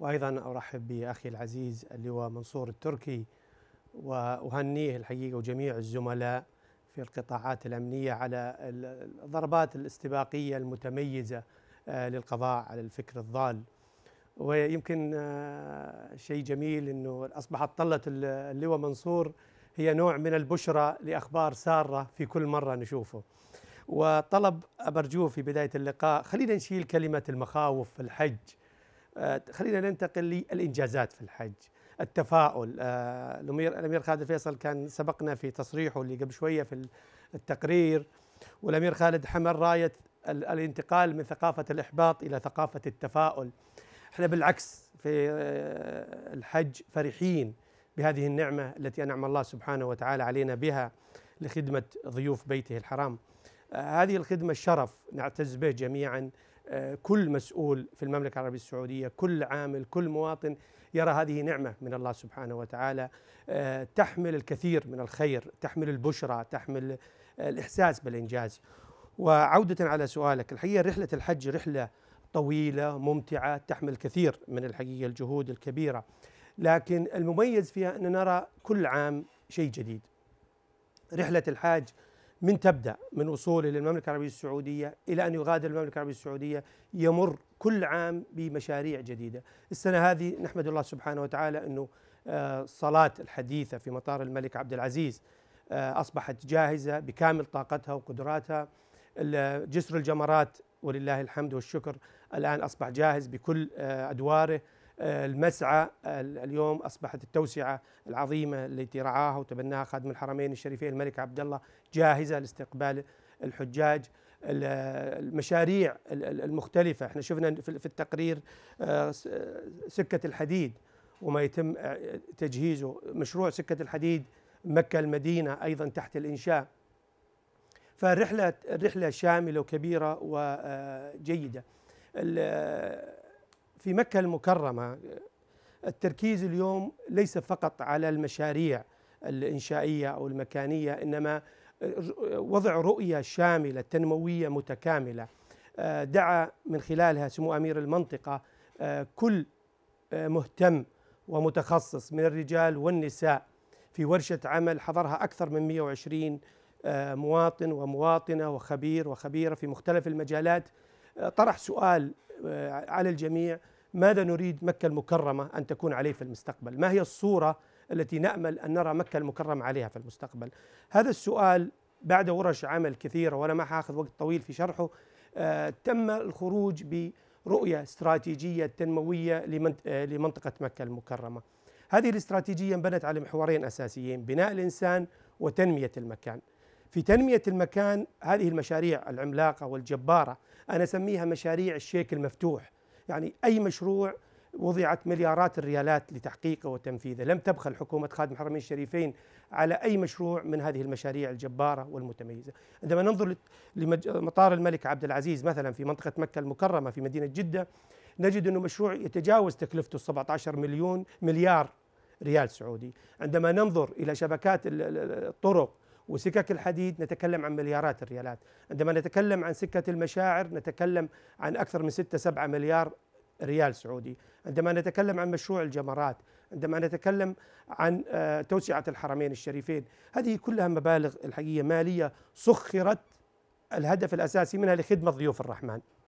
وأيضا أرحب بأخي العزيز اللواء منصور التركي وأهنيه الحقيقة وجميع الزملاء في القطاعات الأمنية على الضربات الاستباقية المتميزة آه، للقضاء على الفكر الضال ويمكن آه، شيء جميل أنه أصبحت طلة اللواء منصور هي نوع من البشرة لأخبار سارة في كل مرة نشوفه وطلب أبرجوه في بداية اللقاء خلينا نشيل كلمة المخاوف في الحج آه، خلينا ننتقل للإنجازات في الحج التفاؤل آه، الأمير الأمير خالد الفيصل كان سبقنا في تصريحه اللي قبل شوية في التقرير والأمير خالد حمل راية الانتقال من ثقافة الإحباط إلى ثقافة التفاؤل احنا بالعكس في آه، الحج فرحين بهذه النعمة التي أنعم الله سبحانه وتعالى علينا بها لخدمة ضيوف بيته الحرام هذه الخدمة شرف نعتز به جميعا آه، كل مسؤول في المملكة العربية السعودية كل عامل كل مواطن يرى هذه نعمة من الله سبحانه وتعالى آه، تحمل الكثير من الخير تحمل البشرى تحمل الإحساس بالإنجاز وعودة على سؤالك الحقيقة رحلة الحج رحلة طويلة ممتعة تحمل كثير من الحقيقة الجهود الكبيرة لكن المميز فيها أن نرى كل عام شيء جديد رحلة الحاج من تبدأ من وصوله للمملكة العربية السعودية إلى أن يغادر المملكة العربية السعودية يمر كل عام بمشاريع جديدة السنة هذه نحمد الله سبحانه وتعالى أنه الصلاة آه، الحديثة في مطار الملك عبد العزيز آه، أصبحت جاهزة بكامل طاقتها وقدراتها جسر الجمرات ولله الحمد والشكر الآن أصبح جاهز بكل آه، أدواره المسعى اليوم اصبحت التوسعه العظيمه التي رعاها وتبناها خادم الحرمين الشريفين الملك عبد الله جاهزه لاستقبال الحجاج المشاريع المختلفه احنا شفنا في التقرير آه، سكه الحديد وما يتم تجهيزه مشروع سكه الحديد مكه المدينه ايضا تحت الانشاء فالرحله الرحله شامله وكبيره وجيده آه، في مكة المكرمة التركيز اليوم ليس فقط على المشاريع الإنشائية أو المكانية إنما وضع رؤية شاملة تنموية متكاملة آه، دعا من خلالها سمو أمير المنطقة آه، كل آه، مهتم ومتخصص من الرجال والنساء في ورشة عمل حضرها أكثر من 120 مواطن ومواطنة وخبير وخبيرة في مختلف المجالات طرح سؤال آه، على الجميع ماذا نريد مكة المكرمة أن تكون عليه في المستقبل ما هي الصورة التي نأمل أن نرى مكة المكرمة عليها في المستقبل هذا السؤال بعد ورش عمل كثيرة وأنا ما حأخذ وقت طويل في شرحه آه، تم الخروج برؤية استراتيجية تنموية آه، لمنطقة مكة المكرمة هذه الاستراتيجية انبنت على محورين أساسيين بناء الإنسان وتنمية المكان في تنمية المكان هذه المشاريع العملاقة والجبارة أنا أسميها مشاريع الشيك المفتوح يعني أي مشروع وضعت مليارات الريالات لتحقيقه وتنفيذه لم تبخل حكومة خادم الحرمين الشريفين على أي مشروع من هذه المشاريع الجبارة والمتميزة عندما ننظر لمطار الملك عبد العزيز مثلا في منطقة مكة المكرمة في مدينة جدة نجد أنه مشروع يتجاوز تكلفته 17 مليون مليار ريال سعودي عندما ننظر إلى شبكات الطرق وسكك الحديد نتكلم عن مليارات الريالات عندما نتكلم عن سكة المشاعر نتكلم عن أكثر من 6 7 مليار ريال سعودي عندما نتكلم عن مشروع الجمرات عندما نتكلم عن آه، توسعة الحرمين الشريفين هذه كلها مبالغ الحقيقة مالية سخرت الهدف الأساسي منها لخدمة ضيوف الرحمن